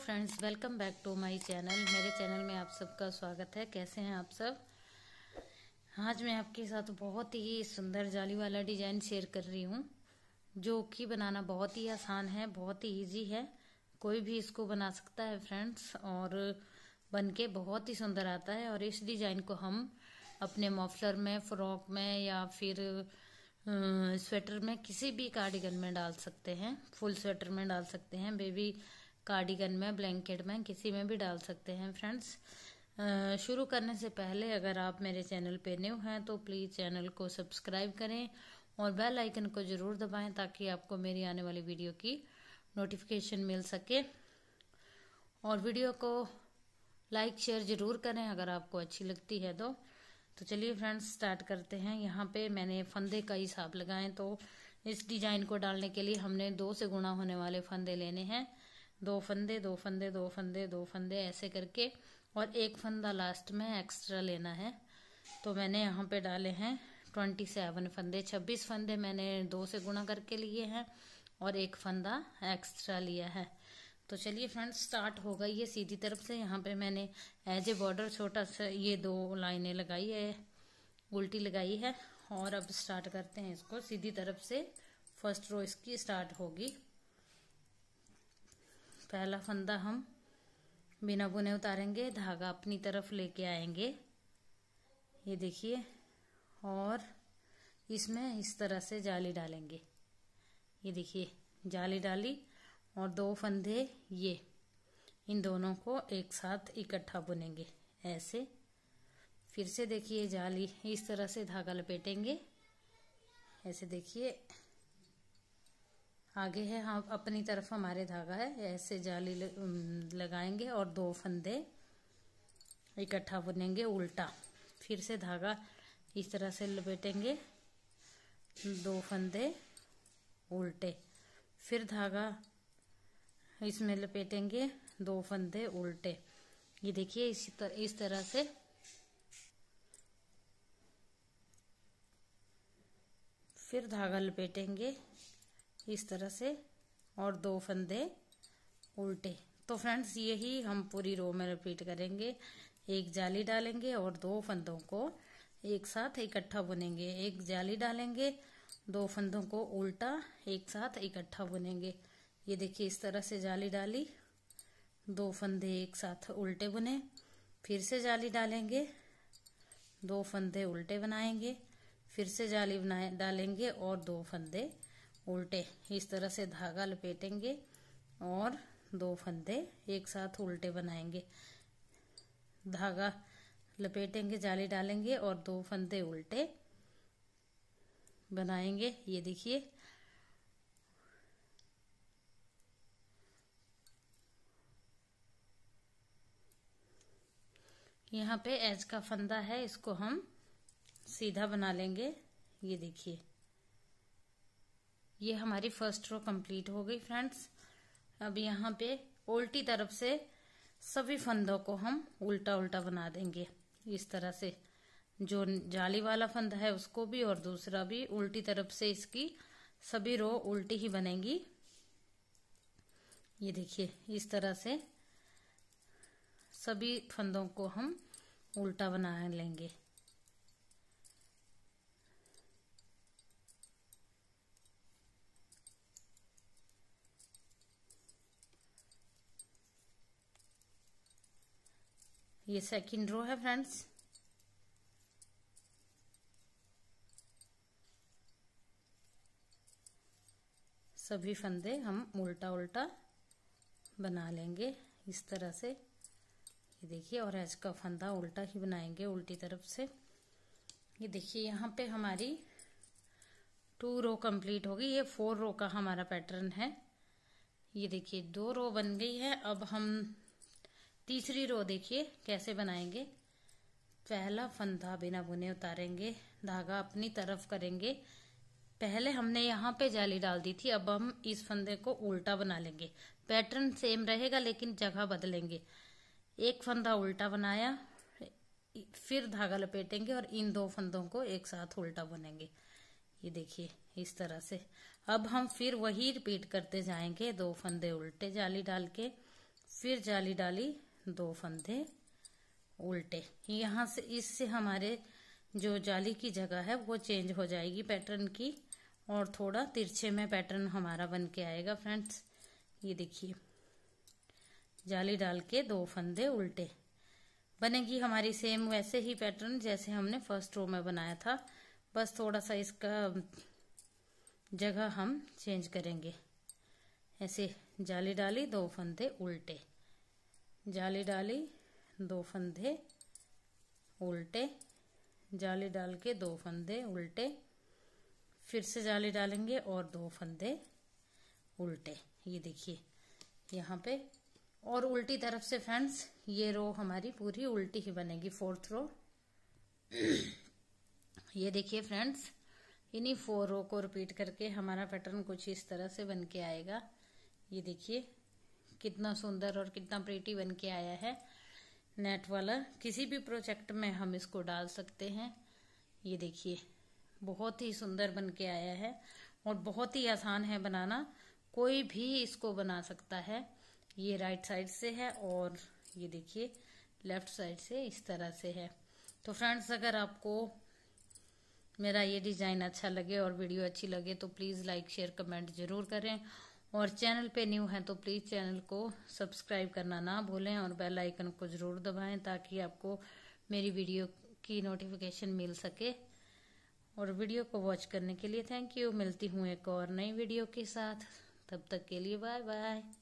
friends welcome back to my channel मेरे channel में आप सबका स्वागत है कैसे हैं आप सब आज मैं आपके साथ बहुत ही सुंदर जाली वाला डिजाइन शेयर कर रही हूँ जो कि बनाना बहुत ही आसान है बहुत ही इजी है कोई भी इसको बना सकता है फ्रेंड्स और बन के बहुत ही सुंदर आता है और इस डिजाइन को हम अपने मॉफलर में फ्रॉक में या फिर स्वेटर में किसी भी कार्डिगन में डाल सकते हैं फुल स्वेटर में डाल सकते हैं बेबी कार्डिगन में ब्लैंकेट में किसी में भी डाल सकते हैं फ्रेंड्स शुरू करने से पहले अगर आप मेरे चैनल पे न्यू हैं तो प्लीज़ चैनल को सब्सक्राइब करें और बेल आइकन को ज़रूर दबाएं ताकि आपको मेरी आने वाली वीडियो की नोटिफिकेशन मिल सके और वीडियो को लाइक शेयर ज़रूर करें अगर आपको अच्छी लगती है तो तो चलिए फ्रेंड्स स्टार्ट करते हैं यहाँ पे मैंने फंदे का हिसाब लगाएं तो इस डिजाइन को डालने के लिए हमने दो से गुणा होने वाले फंदे लेने हैं दो फंदे दो फंदे दो फंदे दो फंदे ऐसे करके और एक फंदा लास्ट में एक्स्ट्रा लेना है तो मैंने यहाँ पे डाले हैं ट्वेंटी सेवन फंदे छब्बीस फंदे मैंने दो से गुणा करके लिए हैं और एक फंदा एक्स्ट्रा लिया है तो चलिए फ्रेंड्स स्टार्ट होगा ये सीधी तरफ से यहाँ पे मैंने एज ए बॉर्डर छोटा सा ये दो लाइनें लगाई है उल्टी लगाई है और अब स्टार्ट करते हैं इसको सीधी तरफ से फर्स्ट रो इसकी स्टार्ट होगी पहला फंदा हम बिना बुने उतारेंगे धागा अपनी तरफ लेके आएंगे ये देखिए और इसमें इस तरह से जाली डालेंगे ये देखिए जाली डाली और दो फंदे ये इन दोनों को एक साथ इकट्ठा बुनेंगे ऐसे फिर से देखिए जाली इस तरह से धागा लपेटेंगे ऐसे देखिए आगे है हम हाँ, अपनी तरफ हमारे धागा है ऐसे जाली लगाएंगे और दो फंदे इकट्ठा बुनेंगे उल्टा फिर से धागा इस तरह से लपेटेंगे दो फंदे उल्टे फिर धागा इसमें लपेटेंगे दो फंदे उल्टे ये देखिए इसी तरह इस तरह से फिर धागा लपेटेंगे इस तरह से और दो फंदे उल्टे तो फ्रेंड्स यही हम पूरी रो में रिपीट करेंगे एक जाली डालेंगे और दो फंदों को एक साथ इकट्ठा बुनेंगे एक जाली डालेंगे दो फंदों को उल्टा एक साथ इकट्ठा बुनेंगे ये देखिए इस तरह से जाली डाली दो फंदे एक साथ उल्टे बुने फिर से जाली डालेंगे दो फंदे उल्टे बनाएंगे फिर से जाली बनाए डालेंगे और दो फंदे उल्टे इस तरह से धागा लपेटेंगे और दो फंदे एक साथ उल्टे बनाएंगे धागा लपेटेंगे जाली डालेंगे और दो फंदे उल्टे बनाएंगे ये देखिए यहाँ पे एज का फंदा है इसको हम सीधा बना लेंगे ये देखिए ये हमारी फर्स्ट रो कंप्लीट हो गई फ्रेंड्स अब यहाँ पे उल्टी तरफ से सभी फंदों को हम उल्टा उल्टा बना देंगे इस तरह से जो जाली वाला फंदा है उसको भी और दूसरा भी उल्टी तरफ से इसकी सभी रो उल्टी ही बनेगी ये देखिए इस तरह से सभी फंदों को हम उल्टा बना लेंगे ये सेकंड रो है फ्रेंड्स सभी फंदे हम उल्टा उल्टा बना लेंगे इस तरह से ये देखिए और आज का फंदा उल्टा ही बनाएंगे उल्टी तरफ से ये देखिए यहाँ पे हमारी टू रो कंप्लीट होगी ये फोर रो का हमारा पैटर्न है ये देखिए दो रो बन गई है अब हम तीसरी रो देखिए कैसे बनाएंगे पहला फंदा बिना बुने उतारेंगे धागा अपनी तरफ करेंगे पहले हमने यहाँ पे जाली डाल दी थी अब हम इस फंदे को उल्टा बना लेंगे पैटर्न सेम रहेगा लेकिन जगह बदलेंगे एक फंदा उल्टा बनाया फिर धागा लपेटेंगे और इन दो फंदों को एक साथ उल्टा बनेंगे ये देखिए इस तरह से अब हम फिर वही रिपीट करते जाएंगे दो फंदे उल्टे जाली डाल के फिर जाली डाली दो फंदे उल्टे यहाँ से इससे हमारे जो जाली की जगह है वो चेंज हो जाएगी पैटर्न की और थोड़ा तिरछे में पैटर्न हमारा बन के आएगा फ्रेंड्स ये देखिए जाली डाल के दो फंदे उल्टे बनेगी हमारी सेम वैसे ही पैटर्न जैसे हमने फर्स्ट रो में बनाया था बस थोड़ा सा इसका जगह हम चेंज करेंगे ऐसे जाली डाली दो फंदे उल्टे जाली डाली दो फंदे उल्टे जाली डाल के दो फंदे उल्टे फिर से जाली डालेंगे और दो फंदे उल्टे ये देखिए यहाँ पे और उल्टी तरफ से फ्रेंड्स ये रो हमारी पूरी उल्टी ही बनेगी फोर्थ रो ये देखिए फ्रेंड्स इन्हीं फोर रो को रिपीट करके हमारा पैटर्न कुछ इस तरह से बन के आएगा ये देखिए कितना सुंदर और कितना प्रीटी बन के आया है नेट वाला किसी भी प्रोजेक्ट में हम इसको डाल सकते हैं ये देखिए बहुत ही सुंदर बन के आया है और बहुत ही आसान है बनाना कोई भी इसको बना सकता है ये राइट साइड से है और ये देखिए लेफ्ट साइड से इस तरह से है तो फ्रेंड्स अगर आपको मेरा ये डिज़ाइन अच्छा लगे और वीडियो अच्छी लगे तो प्लीज़ लाइक शेयर कमेंट ज़रूर करें और चैनल पे न्यू है तो प्लीज़ चैनल को सब्सक्राइब करना ना भूलें और बेल आइकन को ज़रूर दबाएं ताकि आपको मेरी वीडियो की नोटिफिकेशन मिल सके और वीडियो को वॉच करने के लिए थैंक यू मिलती हूँ एक और नई वीडियो के साथ तब तक के लिए बाय बाय